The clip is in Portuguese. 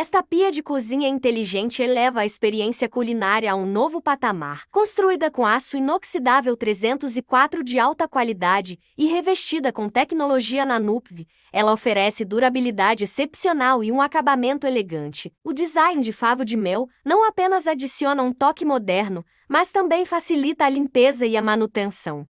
Esta pia de cozinha inteligente eleva a experiência culinária a um novo patamar. Construída com aço inoxidável 304 de alta qualidade e revestida com tecnologia Nanupv, ela oferece durabilidade excepcional e um acabamento elegante. O design de favo de mel não apenas adiciona um toque moderno, mas também facilita a limpeza e a manutenção.